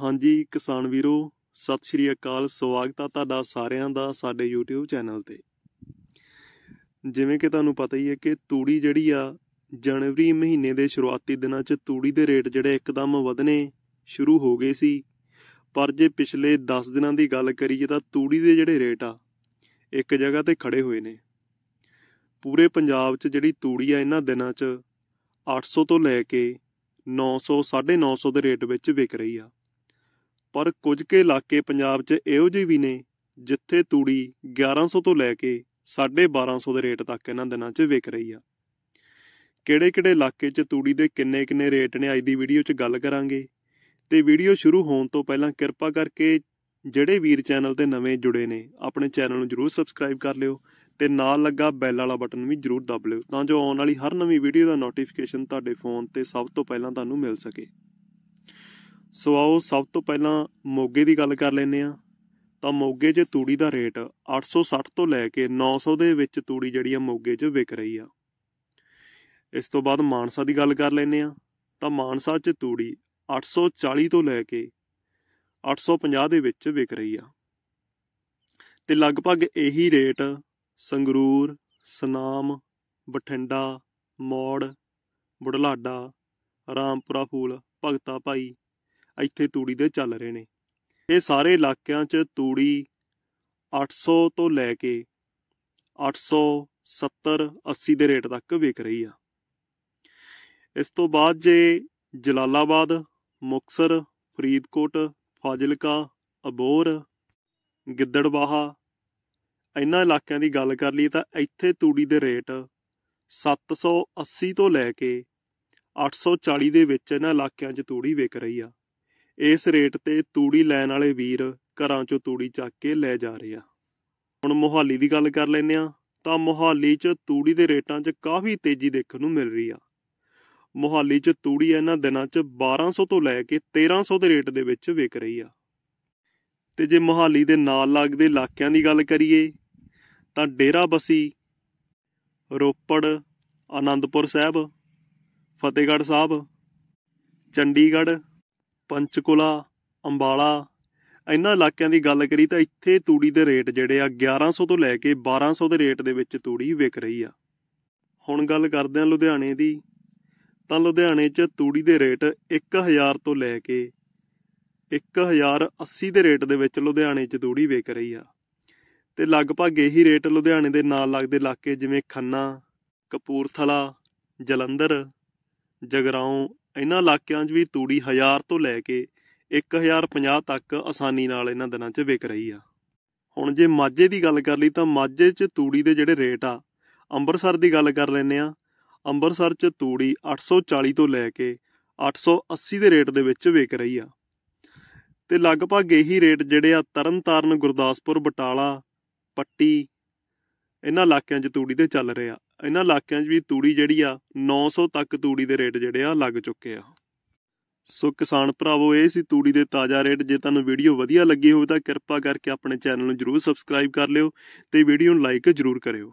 ਹਾਂਜੀ ਕਿਸਾਨ ਵੀਰੋ ਸਤਿ ਸ਼੍ਰੀ ਅਕਾਲ ਸਵਾਗਤ ਆ ਤੁਹਾਡਾ ਸਾਰਿਆਂ ਦਾ ਸਾਡੇ YouTube ਚੈਨਲ ਤੇ ਜਿਵੇਂ ਕਿ ਤੁਹਾਨੂੰ ਪਤਾ ਹੀ ਹੈ ਕਿ ਤੂੜੀ ਜਿਹੜੀ ਆ ਜਨਵਰੀ ਮਹੀਨੇ ਦੇ ਸ਼ੁਰੂਆਤੀ ਦਿਨਾਂ 'ਚ ਤੂੜੀ ਦੇ ਰੇਟ ਜਿਹੜੇ ਇੱਕਦਮ ਵਧਨੇ ਸ਼ੁਰੂ ਹੋ ਗਏ ਸੀ ਪਰ ਜੇ ਪਿਛਲੇ 10 ਦਿਨਾਂ ਦੀ ਗੱਲ ਕਰੀਏ ਤਾਂ ਤੂੜੀ ਦੇ ਜਿਹੜੇ ਰੇਟ ਆ ਇੱਕ ਜਗ੍ਹਾ ਤੇ ਖੜੇ ਹੋਏ ਨੇ ਪੂਰੇ ਪੰਜਾਬ 'ਚ ਜਿਹੜੀ ਤੂੜੀ ਆ ਇਹਨਾਂ ਦਿਨਾਂ 'ਚ 800 ਤੋਂ ਲੈ ਕੇ 900 950 ਦੇ ਰੇਟ ਵਿੱਚ ਵਿਕ ਰਹੀ ਆ ਪਰ ਕੁਝ ਕੇ ਇਲਾਕੇ ਪੰਜਾਬ 'ਚ ਇਹੋ ਜਿਹੇ ਵੀ ਨੇ ਜਿੱਥੇ ਤੂੜੀ 1100 ਤੋਂ ਲੈ ਕੇ 1250 ਦੇ ਰੇਟ ਤੱਕ ਇਹਨਾਂ ਦਿਨਾਂ 'ਚ ਵਿਕ ਰਹੀ ਆ ਕਿਹੜੇ-ਕਿਹੜੇ ਇਲਾਕੇ 'ਚ ਤੂੜੀ ਦੇ ਕਿੰਨੇ-ਕਿੰਨੇ ਰੇਟ ਨੇ ਅੱਜ ਦੀ ਵੀਡੀਓ 'ਚ ਗੱਲ ਕਰਾਂਗੇ ਤੇ ਵੀਡੀਓ ਸ਼ੁਰੂ ਹੋਣ ਤੋਂ ਪਹਿਲਾਂ ਕਿਰਪਾ ਕਰਕੇ ਜਿਹੜੇ ਵੀਰ ਚੈਨਲ ਤੇ ਨਵੇਂ ਜੁੜੇ ਨੇ ਆਪਣੇ ਚੈਨਲ ਨੂੰ ਜਰੂਰ ਸਬਸਕ੍ਰਾਈਬ ਕਰ ਲਿਓ ਤੇ ਨਾਲ ਲੱਗਾ ਬੈਲ ਵਾਲਾ ਬਟਨ ਵੀ ਜਰੂਰ ਦਬ ਲਿਓ ਤਾਂ ਜੋ ਆਉਣ ਵਾਲੀ ਹਰ ਨਵੀਂ ਵੀਡੀਓ ਦਾ ਨੋਟੀਫਿਕੇਸ਼ਨ ਤੁਹਾਡੇ ਫੋਨ ਤੇ ਸਭ ਤੋਂ ਪਹਿਲਾਂ ਤੁਹਾਨੂੰ ਮਿਲ ਸਕੇ ਸੋ ਆਓ ਸਭ ਤੋਂ ਪਹਿਲਾਂ ਮੋਗੇ ਦੀ ਗੱਲ ਕਰ ਲੈਨੇ ਆ ਤਾਂ ਮੋਗੇ 'ਚ ਤੂੜੀ ਦਾ ਰੇਟ 860 ਤੋਂ ਲੈ ਕੇ 900 ਦੇ ਵਿੱਚ ਤੂੜੀ ਜਿਹੜੀ ਆ ਮੋਗੇ 'ਚ ਵਿਕ ਰਹੀ ਆ ਇਸ ਤੋਂ ਬਾਅਦ ਮਾਨਸਾ ਦੀ ਗੱਲ ਕਰ ਲੈਨੇ ਆ ਤਾਂ ਮਾਨਸਾ 'ਚ ਤੂੜੀ 840 ਤੋਂ ਲੈ ਕੇ 850 ਦੇ ਵਿੱਚ ਵਿਕ ਰਹੀ ਆ ਤੇ ਲਗਭਗ ਇਹੀ ਰੇਟ ਸੰਗਰੂਰ ਸਨਾਮ ਬਠਿੰਡਾ ਮੋੜ ਬੁਢਲਾਡਾ ਰਾਮਪੁਰਾ ਫੂਲ ਭਗਤਾ ਭਾਈ ਇੱਥੇ ਤੂੜੀ ਦੇ ਚੱਲ ਰਹੇ ਨੇ ਇਹ ਸਾਰੇ ਇਲਾਕਿਆਂ 'ਚ ਤੂੜੀ 800 ਤੋਂ ਲੈ ਕੇ 870 80 ਦੇ ਰੇਟ ਤੱਕ ਵਿਕ ਰਹੀ ਆ ਇਸ ਤੋਂ ਬਾਅਦ ਜੇ ਜਲਾਲਾਬਾਦ ਮੁਕਸਰ ਫਰੀਦਕੋਟ ਫਾਜ਼ਿਲਕਾ ਅਬੋਰ ਗਿੱਦੜਵਾਹਾ ਇਹਨਾਂ ਇਲਾਕਿਆਂ ਦੀ ਗੱਲ ਕਰ ਲਈ ਤਾਂ ਇੱਥੇ ਤੂੜੀ ਦੇ ਰੇਟ 780 ਤੋਂ ਲੈ ਕੇ 840 ਦੇ ਵਿੱਚ ਇਹਨਾਂ ਇਲਾਕਿਆਂ 'ਚ ਤੂੜੀ ਵਿਕ ਰਹੀ ਆ ਇਸ ਰੇਟ ਤੇ ਤੂੜੀ ਲੈਣ ਵਾਲੇ ਵੀਰ ਘਰਾਂ ਚੋਂ ਤੂੜੀ ਚੱਕ ਕੇ ਲੈ ਜਾ ਰਹੇ ਆ ਹੁਣ ਮੋਹਾਲੀ ਦੀ ਗੱਲ ਕਰ ਲੈਨੇ ਆ ਤਾਂ ਮੋਹਾਲੀ 'ਚ ਤੂੜੀ ਦੇ ਰੇਟਾਂ 'ਚ ਕਾਫੀ ਤੇਜ਼ੀ ਦੇਖਣ ਨੂੰ ਮਿਲ ਰਹੀ ਆ ਮੋਹਾਲੀ 'ਚ ਤੂੜੀ ਇਹਨਾਂ ਦਿਨਾਂ 'ਚ 1200 ਤੋਂ ਲੈ ਕੇ 1300 ਦੇ ਰੇਟ ਦੇ ਵਿੱਚ ਵਿਕ ਰਹੀ ਆ ਤੇ ਜੇ ਮੋਹਾਲੀ ਦੇ ਨਾਲ ਲੱਗਦੇ ਇਲਾਕਿਆਂ ਦੀ ਗੱਲ ਕਰੀਏ ਤਾਂ ਡੇਰਾ ਬਸੀ ਰੋਪੜ ਆਨੰਦਪੁਰ ਸਾਹਿਬ ਫਤਿਹਗੜ੍ਹ ਸਾਹਿਬ ਚੰਡੀਗੜ੍ਹ ਪੰਚਕੁਲਾ ਅੰਬਾਲਾ ਇਹਨਾਂ ਇਲਾਕਿਆਂ ਦੀ ਗੱਲ ਕਰੀ ਤਾਂ ਇੱਥੇ ਤੂੜੀ ਦੇ ਰੇਟ ਜਿਹੜੇ ਆ 1100 ਤੋਂ ਲੈ ਕੇ 1200 ਦੇ ਰੇਟ ਦੇ ਵਿੱਚ ਤੂੜੀ ਵਿਕ ਰਹੀ ਆ ਹੁਣ ਗੱਲ ਕਰਦੇ ਆ ਲੁਧਿਆਣੇ ਦੀ ਤਾਂ ਲੁਧਿਆਣੇ 'ਚ ਤੂੜੀ ਦੇ ਰੇਟ 1000 ਤੋਂ ਲੈ ਕੇ 1080 ਦੇ ਰੇਟ ਦੇ ਵਿੱਚ ਲੁਧਿਆਣੇ 'ਚ ਤੂੜੀ ਵਿਕ ਰਹੀ ਆ ਤੇ ਲਗਭਗ ਇਹੀ ਰੇਟ ਲੁਧਿਆਣੇ ਦੇ ਨਾਲ ਲੱਗਦੇ ਇਲਾਕੇ ਜਿਵੇਂ ਖੰਨਾ ਕਪੂਰਥਲਾ ਜਲੰਧਰ ਜਗਰਾਉਂ ਇਹਨਾਂ ਇਲਾਕਿਆਂ 'ਚ ਵੀ ਤੂੜੀ 1000 ਤੋਂ ਲੈ ਕੇ 1050 ਤੱਕ ਆਸਾਨੀ ਨਾਲ ਇਹਨਾਂ ਦਿਨਾਂ 'ਚ ਵਿਕ ਰਹੀ ਆ ਹੁਣ ਜੇ ਮਾਝੇ ਦੀ ਗੱਲ ਕਰ ਲਈ ਤਾਂ ਮਾਝੇ 'ਚ ਤੂੜੀ ਦੇ ਜਿਹੜੇ ਰੇਟ ਆ ਅੰਮ੍ਰਿਤਸਰ ਦੀ ਗੱਲ ਕਰ ਲੈਨੇ ਆ ਅੰਮ੍ਰਿਤਸਰ 'ਚ ਤੂੜੀ 840 ਤੋਂ ਲੈ ਕੇ 880 ਦੇ ਰੇਟ ਦੇ ਵਿੱਚ ਵਿਕ ਰਹੀ ਆ ਤੇ ਲਗਭਗ ਇਹੀ ਰੇਟ ਜਿਹੜੇ ਆ ਤਰਨਤਾਰਨ ਗੁਰਦਾਸਪੁਰ ਬਟਾਲਾ ਪੱਟੀ ਇਹਨਾਂ ਇਲਾਕਿਆਂ 'ਚ ਤੂੜੀ ਦੇ ਚੱਲ ਰਹੇ ਆ ਇਹਨਾਂ ਇਲਾਕਿਆਂ 'ਚ ਵੀ ਤੂੜੀ ਜਿਹੜੀ ਆ 900 ਤੱਕ ਤੂੜੀ ਦੇ ਰੇਟ ਜਿਹੜੇ ਆ ਲੱਗ ਚੁੱਕੇ ਆ ਸੋ ਕਿਸਾਨ ਭਰਾਵੋ ਇਹ ਸੀ ਤੂੜੀ ਦੇ ਤਾਜ਼ਾ ਰੇਟ ਜੇ ਤੁਹਾਨੂੰ ਵੀਡੀਓ ਵਧੀਆ ਲੱਗੀ ਹੋਵੇ ਤਾਂ ਕਿਰਪਾ ਕਰਕੇ ਆਪਣੇ ਚੈਨਲ ਨੂੰ ਜਰੂਰ ਸਬਸਕ੍ਰਾਈਬ ਕਰ ਲਿਓ ਤੇ ਵੀਡੀਓ ਨੂੰ ਲਾਈਕ ਜਰੂਰ ਕਰਿਓ